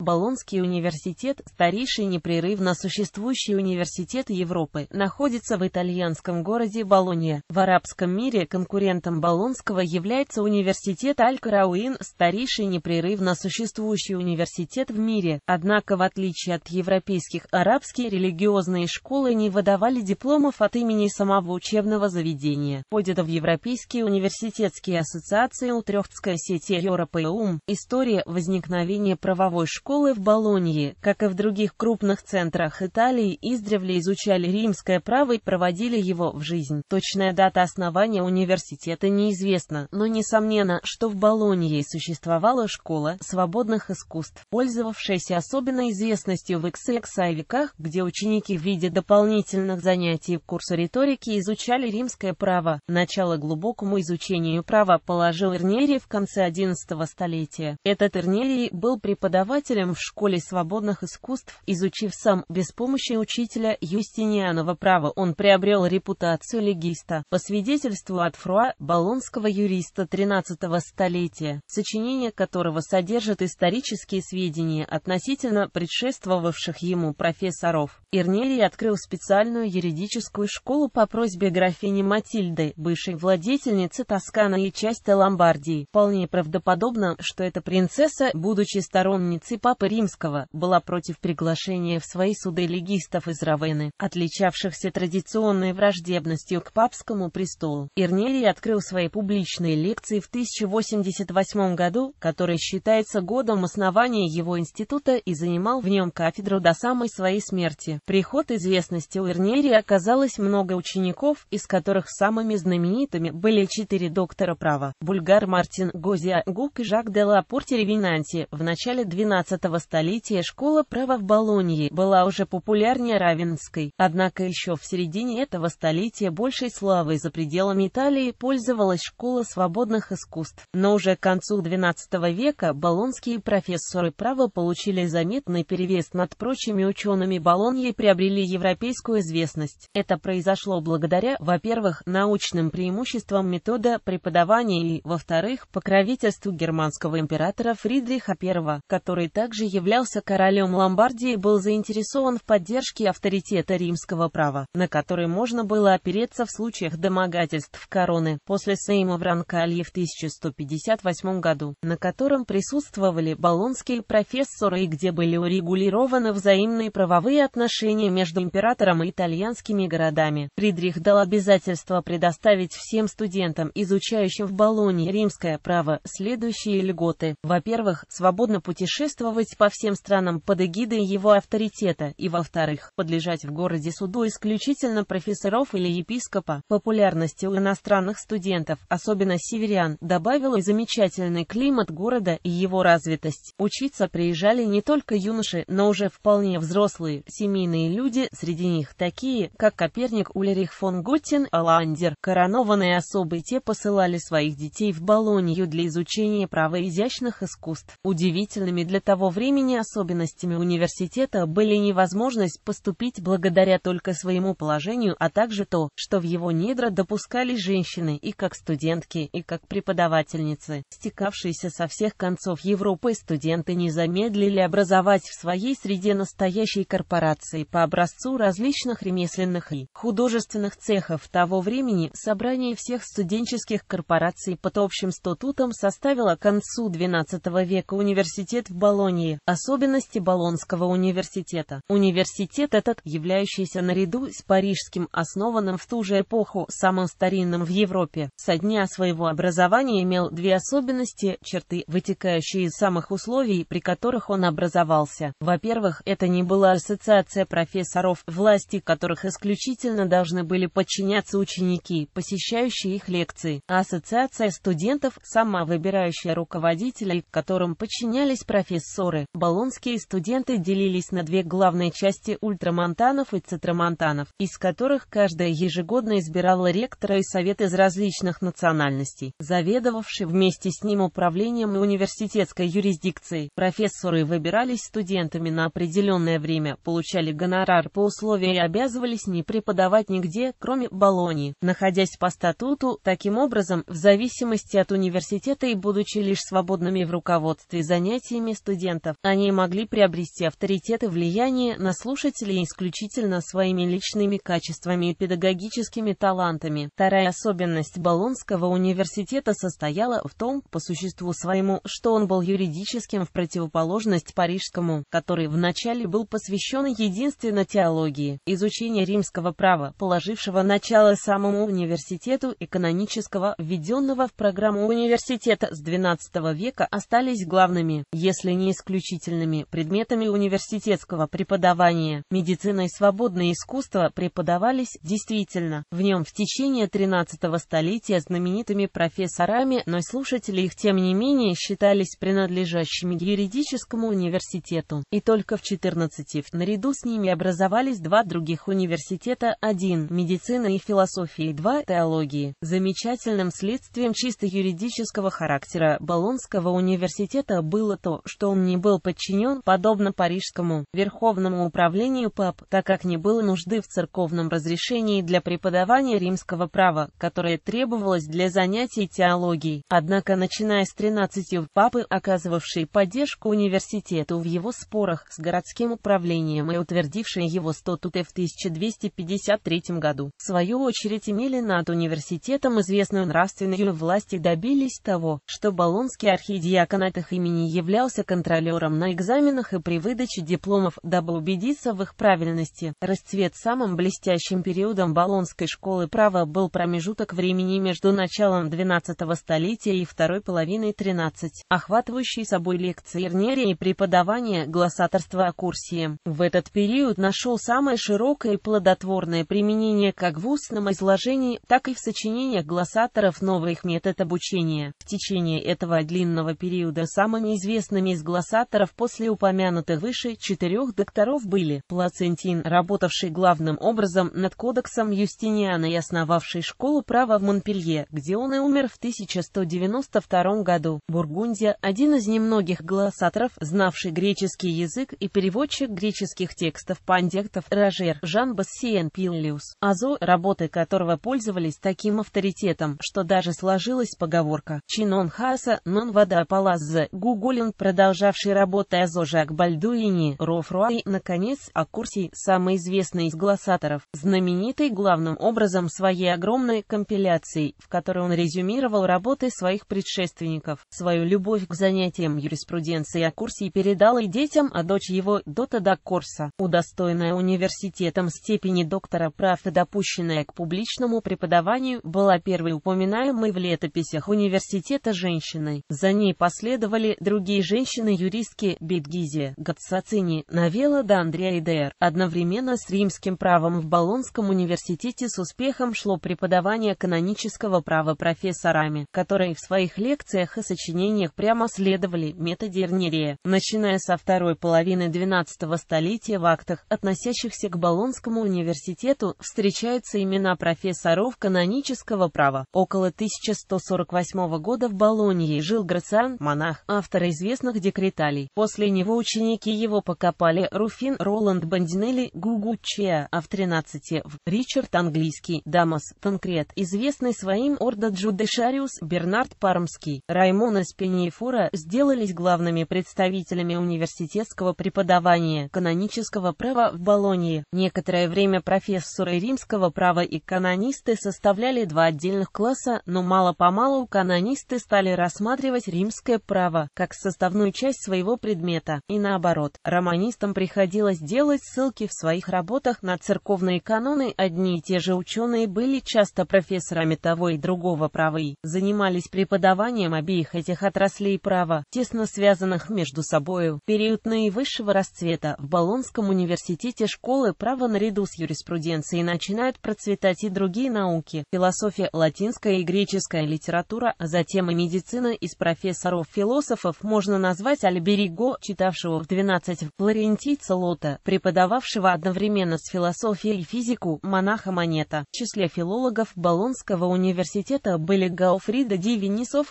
Болонский университет, старейший непрерывно существующий университет Европы, находится в итальянском городе Болонья. В арабском мире конкурентом Болонского является университет Аль-Карауин, старейший непрерывно существующий университет в мире. Однако, в отличие от европейских, арабские религиозные школы не выдавали дипломов от имени самого учебного заведения. Входят в европейские университетские ассоциации Утрехтская сеть Европеум. История возникновения правовой школы Школы в Болонье, как и в других крупных центрах Италии, издревле изучали римское право и проводили его в жизнь. Точная дата основания университета неизвестна, но несомненно, что в Болонье существовала школа свободных искусств, пользовавшаяся особенной известностью в XX веках, где ученики в виде дополнительных занятий в курсу риторики изучали римское право. Начало глубокому изучению права положил Эрнери в конце XI столетия. Этот Эрнери был преподавателем преподавателем в школе свободных искусств, изучив сам, без помощи учителя Юстинианова право, он приобрел репутацию легиста. По свидетельству от Фруа, болонского юриста 13-го столетия, сочинение которого содержит исторические сведения относительно предшествовавших ему профессоров, Ирнерий открыл специальную юридическую школу по просьбе графини Матильды, бывшей владетельницы Тоскана и части Ломбардии. Вполне правдоподобно, что эта принцесса, будучи сторонницей Папы Римского, была против приглашения в свои суды легистов из Равены, отличавшихся традиционной враждебностью к папскому престолу. Ирнерий открыл свои публичные лекции в 1088 году, который считается годом основания его института и занимал в нем кафедру до самой своей смерти. Приход известности у Ирнерия оказалось много учеников, из которых самыми знаменитыми были четыре доктора права – Бульгар Мартин Гозиа Гук и Жак де Лапорте Ревенанти в начале XII столетия школа права в Болонье была уже популярнее Равенской, однако еще в середине этого столетия большей славой за пределами Италии пользовалась школа свободных искусств. Но уже к концу XII века болонские профессоры права получили заметный перевес над прочими учеными Болоньи и приобрели европейскую известность. Это произошло благодаря, во-первых, научным преимуществам метода преподавания и, во-вторых, покровительству германского императора Фридриха I, который также также являлся королем Ломбардии и был заинтересован в поддержке авторитета римского права, на который можно было опереться в случаях домогательств короны после Сейма в Ранкалье в 1158 году, на котором присутствовали болонские профессоры и где были урегулированы взаимные правовые отношения между императором и итальянскими городами. Фридрих дал обязательство предоставить всем студентам, изучающим в Болонии римское право, следующие льготы. Во-первых, свободно путешествовать путешествовать по всем странам под эгидой его авторитета и, во-вторых, подлежать в городе суду исключительно профессоров или епископа. Популярности у иностранных студентов, особенно северян, добавила и замечательный климат города и его развитость. Учиться приезжали не только юноши, но уже вполне взрослые, семейные люди, среди них такие, как Коперник Ульрих фон Готтин, Аландер. Коронованные особы те посылали своих детей в Болонию для изучения права изящных искусств. Удивительными для того времени особенностями университета были невозможность поступить благодаря только своему положению, а также то, что в его недра допускали женщины и как студентки, и как преподавательницы. Стекавшиеся со всех концов Европы студенты не замедлили образовать в своей среде настоящей корпорации по образцу различных ремесленных и художественных цехов того времени. Собрание всех студенческих корпораций под общим статутом составило к концу XII века университет в Болонье Эстонии, особенности Болонского университета. Университет этот, являющийся наряду с парижским основанным в ту же эпоху самым старинным в Европе, со дня своего образования имел две особенности, черты, вытекающие из самых условий, при которых он образовался. Во-первых, это не была ассоциация профессоров, власти которых исключительно должны были подчиняться ученики, посещающие их лекции, а ассоциация студентов, сама выбирающая руководителей, которым подчинялись профессоры ссоры. Болонские студенты делились на две главные части ультрамонтанов и цитромонтанов, из которых каждая ежегодно избирала ректора и совет из различных национальностей, заведовавший вместе с ним управлением и университетской юрисдикцией. Профессоры выбирались студентами на определенное время, получали гонорар по условиям и обязывались не преподавать нигде, кроме Болонии, находясь по статуту, таким образом, в зависимости от университета и будучи лишь свободными в руководстве занятиями студентов клиентов, они могли приобрести авторитет и влияние на слушателей исключительно своими личными качествами и педагогическими талантами. Вторая особенность Болонского университета состояла в том, по существу своему, что он был юридическим в противоположность парижскому, который вначале был посвящен единственно теологии, изучению римского права, положившего начало самому университету экономического, введенного в программу университета с XII века, остались главными, если не исключительно исключительными предметами университетского преподавания медицина и свободное искусство преподавались действительно в нем в течение 13 столетия знаменитыми профессорами, но слушатели их тем не менее считались принадлежащими юридическому университету. И только в 14 наряду с ними образовались два других университета, один – медицина и философии, два – теологии. Замечательным следствием чисто юридического характера Болонского университета было то, что он не не был подчинен, подобно парижскому, Верховному управлению ПАП, так как не было нужды в церковном разрешении для преподавания римского права, которое требовалось для занятий теологией. Однако, начиная с 13 папы, оказывавший поддержку университету в его спорах с городским управлением и утвердивший его статуты в 1253 году, в свою очередь имели над университетом известную нравственную власть и добились того, что Болонский архидиакон от их имени являлся контролером контролером на экзаменах и при выдаче дипломов, дабы убедиться в их правильности. Расцвет самым блестящим периодом Болонской школы права был промежуток времени между началом XII столетия и второй половиной XIII, охватывающий собой лекции Эрнерия и преподавание гласаторства о курсе. В этот период нашел самое широкое и плодотворное применение как в устном изложении, так и в сочинениях гласаторов новых метод обучения. В течение этого длинного периода самыми известными из гласаторов фиксаторов после упомянутых выше четырех докторов были Плацентин, работавший главным образом над кодексом Юстиниана и основавший школу права в Монпелье, где он и умер в 1192 году, Бургундия, один из немногих глоссаторов, знавший греческий язык и переводчик греческих текстов пандектов Рожер Жан Бассиен Пиллиус, Азо, работы которого пользовались таким авторитетом, что даже сложилась поговорка «Чинон хаса, нон вода палаззе», Гуголин, продолжавший ставший работой Азожак Бальдуини, Рофруай, наконец, Акурсий, самый известный из гласаторов, знаменитый главным образом своей огромной компиляцией, в которой он резюмировал работы своих предшественников. Свою любовь к занятиям юриспруденции Акурсий передал и детям, а дочь его, Дота Корса, удостоенная университетом степени доктора прав и допущенная к публичному преподаванию, была первой упоминаемой в летописях университета женщиной. За ней последовали другие женщины юристке Бельгизе Гатсацини навела до Андреа Идер. Одновременно с римским правом в Болонском университете с успехом шло преподавание канонического права профессорами, которые в своих лекциях и сочинениях прямо следовали методе Эрнерея. Начиная со второй половины XII столетия в актах, относящихся к Болонскому университету, встречаются имена профессоров канонического права. Около 1148 года в Болонье жил Грациан, монах, автор известных декретов Италии. После него ученики его покопали Руфин Роланд Бандинелли, Гугу Чеа, а в 13 в Ричард Английский, Дамас Танкрет, известный своим Ордо Джудешариус, Бернард Пармский, Раймона Спиньефура сделались главными представителями университетского преподавания канонического права в Болонии. Некоторое время профессоры римского права и канонисты составляли два отдельных класса, но мало-помалу канонисты стали рассматривать римское право как составную часть важность своего предмета, и наоборот, романистам приходилось делать ссылки в своих работах на церковные каноны. Одни и те же ученые были часто профессорами того и другого правы, занимались преподаванием обеих этих отраслей права, тесно связанных между собою. Период наивысшего расцвета в Болонском университете школы права наряду с юриспруденцией начинают процветать и другие науки, философия, латинская и греческая литература, а затем и медицина из профессоров-философов можно назвать Альбериго, читавшего в 12 Флорентийца Лота, преподававшего одновременно с философией и физику, монаха Монета. В числе филологов Болонского университета были Гауфрида Ди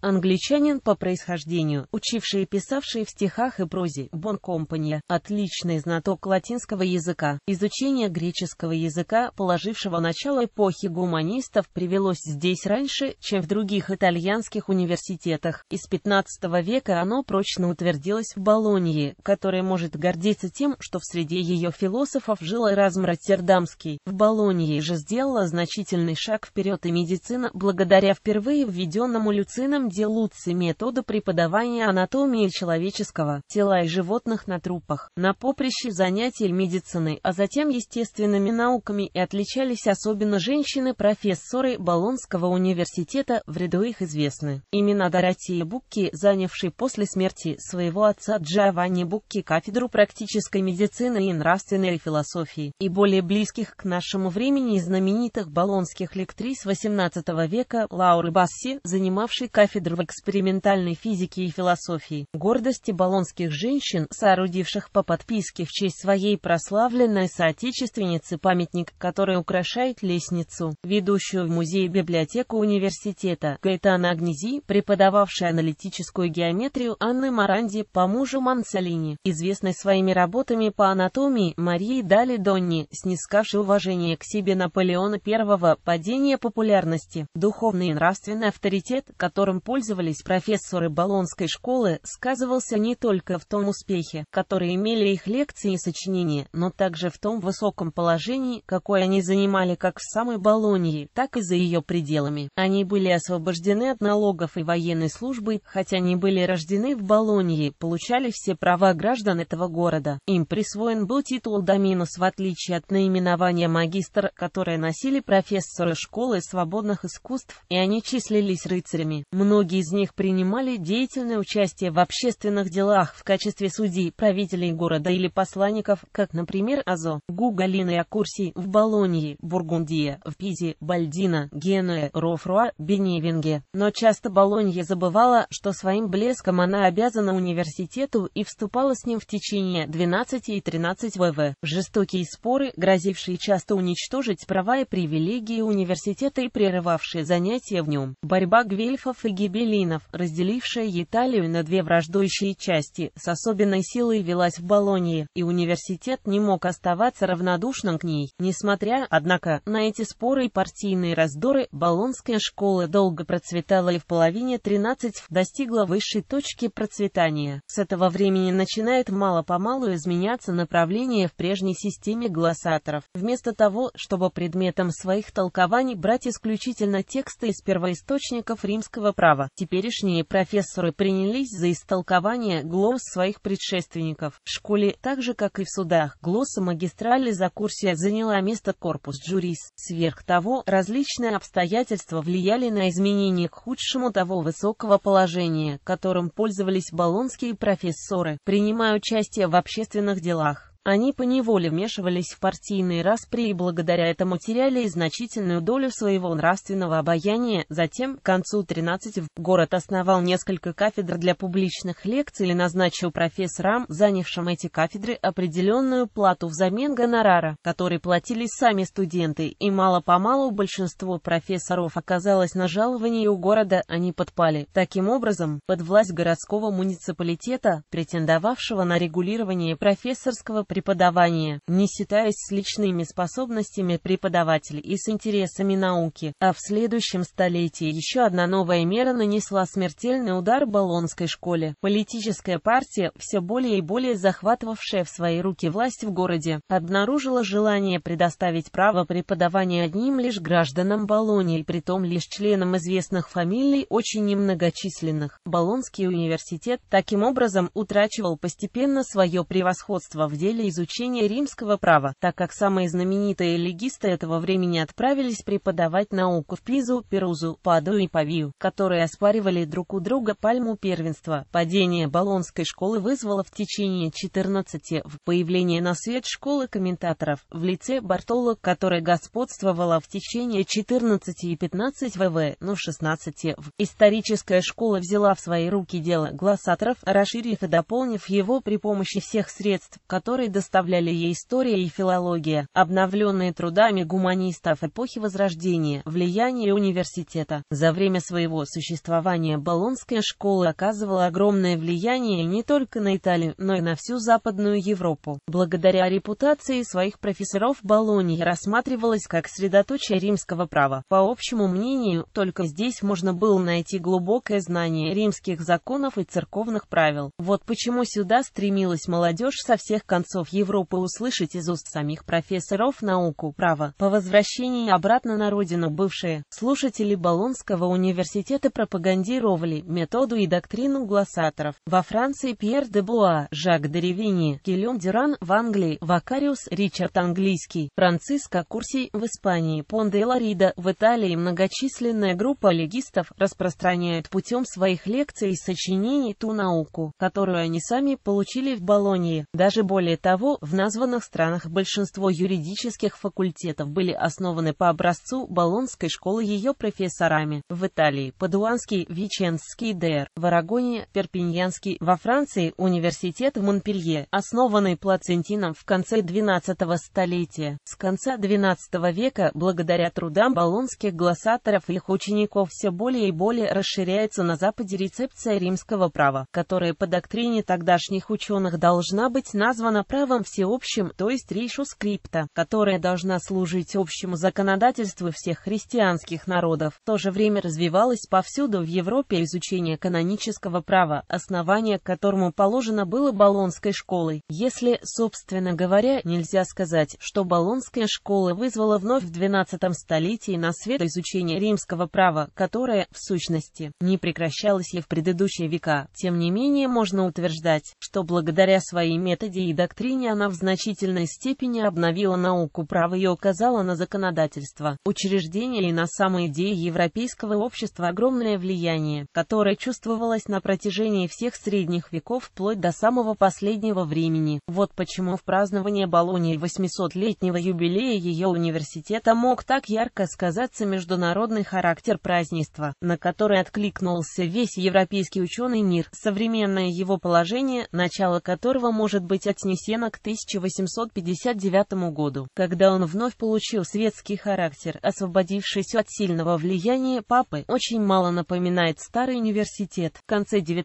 англичанин по происхождению, учивший и писавший в стихах и прозе, Бон Компанья, отличный знаток латинского языка. Изучение греческого языка, положившего начало эпохи гуманистов, привелось здесь раньше, чем в других итальянских университетах. Из 15 века оно прочно утвердилось родилась в Болонье, которая может гордиться тем, что в среде ее философов жил Эразм Роттердамский. В Болонье же сделала значительный шаг вперед и медицина, благодаря впервые введенному Люцином де методу преподавания анатомии человеческого тела и животных на трупах, на поприще занятий медицины, а затем естественными науками и отличались особенно женщины-профессоры Болонского университета, в ряду их известны. Имена Доротии Букки, занявшей после смерти своего своего отца Джованни Букки кафедру практической медицины и нравственной философии, и более близких к нашему времени знаменитых болонских лектрис XVIII века Лауры Басси, занимавшей кафедру в экспериментальной физике и философии, гордости болонских женщин, соорудивших по подписке в честь своей прославленной соотечественницы памятник, который украшает лестницу, ведущую в музей-библиотеку университета, Гайтана Агнизи, преподававшая аналитическую геометрию Анны Маранди по мужу Мансолини, известной своими работами по анатомии Марии Дали Донни, снискавшей уважение к себе Наполеона I, падение популярности, духовный и нравственный авторитет, которым пользовались профессоры Болонской школы, сказывался не только в том успехе, который имели их лекции и сочинения, но также в том высоком положении, какое они занимали как в самой Болонии, так и за ее пределами. Они были освобождены от налогов и военной службы, хотя они были рождены в Болонии, получали все права граждан этого города. Им присвоен был титул доминус в отличие от наименования магистр, которое носили профессоры школы свободных искусств, и они числились рыцарями. Многие из них принимали деятельное участие в общественных делах в качестве судей, правителей города или посланников, как, например, Азо, Гугалин и Акурсий в Болонье, Бургундия, в Пизе, Бальдина, Генуя, Рофруа, Беневинге. Но часто Болонье забывала, что своим блеском она обязана университету университету и вступала с ним в течение 12 и 13 ВВ. Жестокие споры, грозившие часто уничтожить права и привилегии университета и прерывавшие занятия в нем. Борьба гвельфов и гибелинов, разделившая Италию на две враждующие части, с особенной силой велась в Болонии, и университет не мог оставаться равнодушным к ней. Несмотря, однако, на эти споры и партийные раздоры, Болонская школа долго процветала и в половине 13 достигла высшей точки процветания голосования. С этого времени начинает мало-помалу изменяться направление в прежней системе глоссаторов. Вместо того, чтобы предметом своих толкований брать исключительно тексты из первоисточников римского права, теперешние профессоры принялись за истолкование глосс своих предшественников. В школе, так же как и в судах, глосса магистрали за курсе заняла место корпус джурис. Сверх того, различные обстоятельства влияли на изменение к худшему того высокого положения, которым пользовались Болонские Американские профессоры, принимая участие в общественных делах. Они поневоле вмешивались в партийные распри и благодаря этому теряли значительную долю своего нравственного обаяния. Затем, к концу 13 в город основал несколько кафедр для публичных лекций и назначил профессорам, занявшим эти кафедры, определенную плату взамен гонорара, который платили сами студенты, и мало-помалу большинство профессоров оказалось на жаловании у города, они а подпали. Таким образом, под власть городского муниципалитета, претендовавшего на регулирование профессорского преподавания, не считаясь с личными способностями преподавателя и с интересами науки, а в следующем столетии еще одна новая мера нанесла смертельный удар Болонской школе. Политическая партия, все более и более захватывавшая в свои руки власть в городе, обнаружила желание предоставить право преподавания одним лишь гражданам Болонии, притом лишь членам известных фамилий, очень немногочисленных. Болонский университет таким образом утрачивал постепенно свое превосходство в деле изучения римского права, так как самые знаменитые легисты этого времени отправились преподавать науку в Пизу, Перузу, Паду и Павию, которые оспаривали друг у друга пальму первенства. Падение Болонской школы вызвало в течение 14 в появление на свет школы комментаторов в лице Бартоло, которая господствовала в течение 14 и 15 ВВ, но 16 в. Историческая школа взяла в свои руки дело гласаторов, расширив и дополнив его при помощи всех средств, которые которые доставляли ей история и филология, обновленные трудами гуманистов эпохи Возрождения, влияние университета. За время своего существования Болонская школа оказывала огромное влияние не только на Италию, но и на всю Западную Европу. Благодаря репутации своих профессоров Болонья рассматривалась как средоточие римского права. По общему мнению, только здесь можно было найти глубокое знание римских законов и церковных правил. Вот почему сюда стремилась молодежь со всех концов концов Европы услышать из уст самих профессоров науку права. По возвращении обратно на родину бывшие слушатели Болонского университета пропагандировали методу и доктрину гласаторов. Во Франции Пьер де Буа, Жак Деревини, Гильон Дюран в Англии, Вакариус Ричард Английский, Франциско Курсий в Испании, Пон де Ларида в Италии многочисленная группа легистов распространяет путем своих лекций и сочинений ту науку, которую они сами получили в Болонье. Даже более того, в названных странах большинство юридических факультетов были основаны по образцу Болонской школы ее профессорами. В Италии – Падуанский, Виченский Дер, в Арагоне – Перпиньянский, во Франции – университет в Монпелье, основанный Плацентином в конце XII столетия. С конца XII века, благодаря трудам болонских гласаторов и их учеников, все более и более расширяется на Западе рецепция римского права, которая по доктрине тогдашних ученых должна быть названа правом всеобщем, то есть решу скрипта, которая должна служить общему законодательству всех христианских народов. В то же время развивалось повсюду в Европе изучение канонического права, основание которому положено было Болонской школой. Если, собственно говоря, нельзя сказать, что Болонская школа вызвала вновь в XII столетии на свет изучение римского права, которое, в сущности, не прекращалось и в предыдущие века. Тем не менее, можно утверждать, что благодаря своей методе и доктрине доктрины она в значительной степени обновила науку права и указала на законодательство, учреждения и на самые идеи европейского общества огромное влияние, которое чувствовалось на протяжении всех средних веков вплоть до самого последнего времени. Вот почему в праздновании Болонии 800-летнего юбилея ее университета мог так ярко сказаться международный характер празднества, на который откликнулся весь европейский ученый мир, современное его положение, начало которого может быть отнесено Вена к 1859 году, когда он вновь получил светский характер, освободившись от сильного влияния папы, очень мало напоминает старый университет. В конце XIX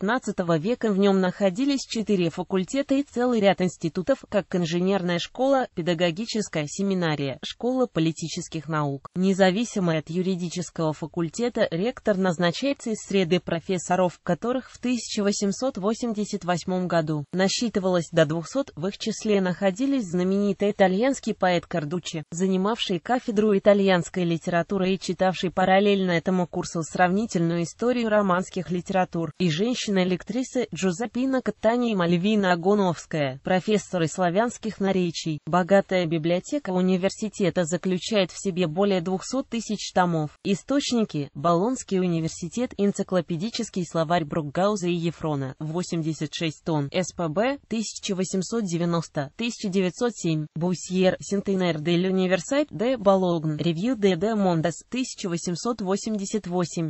века в нем находились четыре факультета и целый ряд институтов, как инженерная школа, педагогическая семинария, школа политических наук. Независимо от юридического факультета, ректор назначается из среды профессоров, которых в 1888 году насчитывалось до 200 в их числе находились знаменитый итальянский поэт Кардучи, занимавший кафедру итальянской литературы и читавший параллельно этому курсу сравнительную историю романских литератур, и женщина-электриса Джузепина Катани и Мальвина Агоновская, профессоры славянских наречий. Богатая библиотека университета заключает в себе более 200 тысяч томов. Источники – Болонский университет, энциклопедический словарь Брукгауза и Ефрона, 86 тонн, СПБ, 1890 1990-1907, Бусьер, Сентенер дель Универсайт де Балогн, Ревью де де Мондас, 1888.